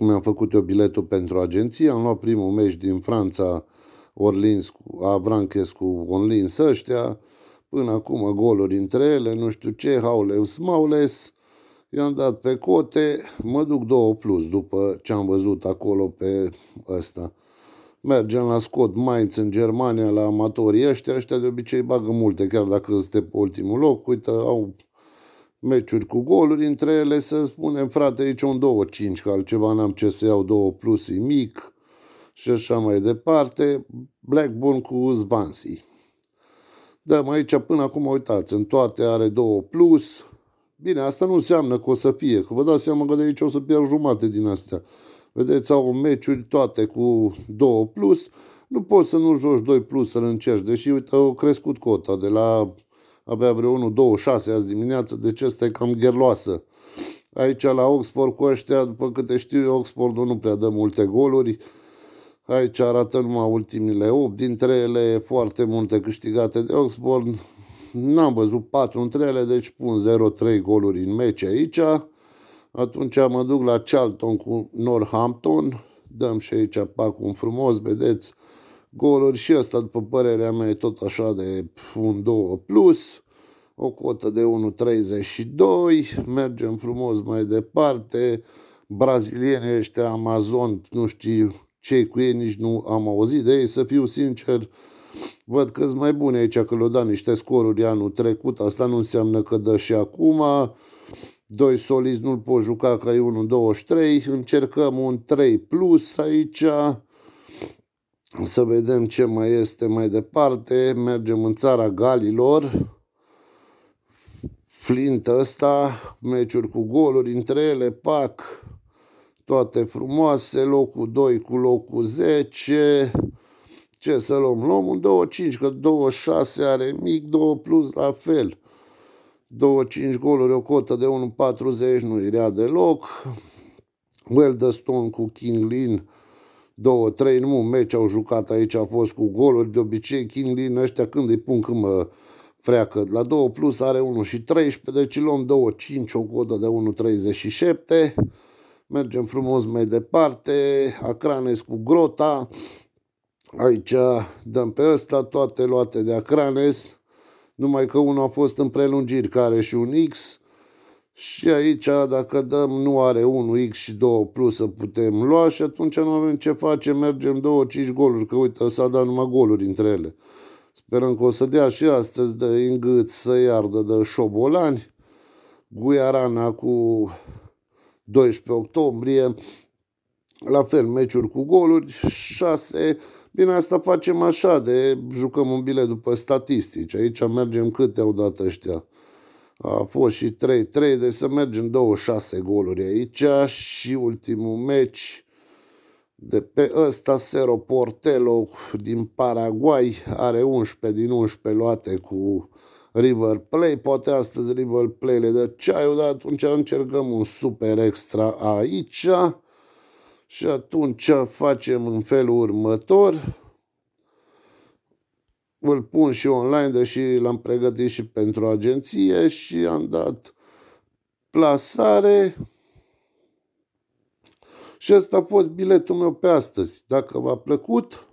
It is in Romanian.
Mi-am făcut eu biletul pentru agenție, am luat primul meci din Franța, Orlins, Avranches cu Orlins ăștia, până acum goluri între ele, nu știu ce, haule, Smaules, i-am dat pe cote, mă duc 2 plus după ce am văzut acolo pe ăsta. Mergem la Scott Mainz în Germania, la amatorii ăștia, ăștia de obicei bagă multe, chiar dacă este pe ultimul loc, uite, au meciuri cu goluri, între ele să spunem, frate, aici un 2-5, că altceva n-am ce să iau, 2 plus e mic și așa mai departe, Blackburn cu Zbansi. Da, mai aici până acum, uitați, în toate are 2 plus. Bine, asta nu înseamnă că o să fie, că vă dați seama că de aici o să pierd jumate din astea. Vedeți, au meciuri toate cu 2 plus, nu poți să nu joci 2 plus să-l încerci, deși uite, au crescut cota de la avea vreo 1-2-6 azi dimineață, deci asta e cam gherloasă. Aici la Oxford cu ăștia, după câte știu, Oxford nu prea dă multe goluri. Aici arată numai ultimile 8, dintre ele foarte multe câștigate de Oxford. N-am văzut 4 între ele, deci pun 0-3 goluri în meci aici. Atunci mă duc la Charlton cu Northampton. Dăm și aici pacul frumos, vedeți, goluri și ăsta, după părerea mea, e tot așa de un 2 plus, o cotă de 1,32, mergem frumos mai departe, brazilienii ăștia Amazon, nu știu ce cu ei, nici nu am auzit de ei, să fiu sincer, văd că mai bune aici, că le-au dat niște scoruri anul trecut, asta nu înseamnă că dă și acum, doi solizi nu-l pot juca ca e 1-23, încercăm un 3 plus aici, să vedem ce mai este mai departe. Mergem în țara Galilor. Flint ăsta, meciuri cu goluri între ele, pac, toate frumoase, locul 2 cu locul 10. Ce să luăm? Luăm un 25, că 26 are mic, 2 plus la fel. 25 goluri, o cotă de 1,40 nu-i rea deloc. Weldestone cu King Lin două, trei, nu, meci au jucat aici, a fost cu goluri, de obicei King Lin ăștia când îi pun când mă freacă, la 2 plus are 1 și 13, deci luăm 2, 5, o godă de 1,37, mergem frumos mai departe, Acranes cu Grota, aici dăm pe ăsta, toate luate de Acranes, numai că unul a fost în prelungiri, care și un X, și aici, dacă dăm, nu are 1x și 2 plus să putem lua și atunci nu avem ce face, mergem 2-5 goluri, că uite, s-a dat numai goluri între ele. Sperăm că o să dea și astăzi de îngât să iardă de șobolani. Guiarana cu 12 octombrie, la fel, meciuri cu goluri, 6. Bine, asta facem așa, de jucăm un bilet după statistici. Aici mergem câte au dat ăștia. A fost și 3-3, deci să mergem 26 goluri aici și ultimul meci de pe ăsta Sero Portelo din Paraguay are 11 din 11 luate cu River Play. Poate astăzi River Play le dă ceaiul, dar atunci încercăm un super extra aici. Și atunci facem în felul următor îl pun și online, deși l-am pregătit și pentru agenție și am dat plasare. Și ăsta a fost biletul meu pe astăzi. Dacă v-a plăcut,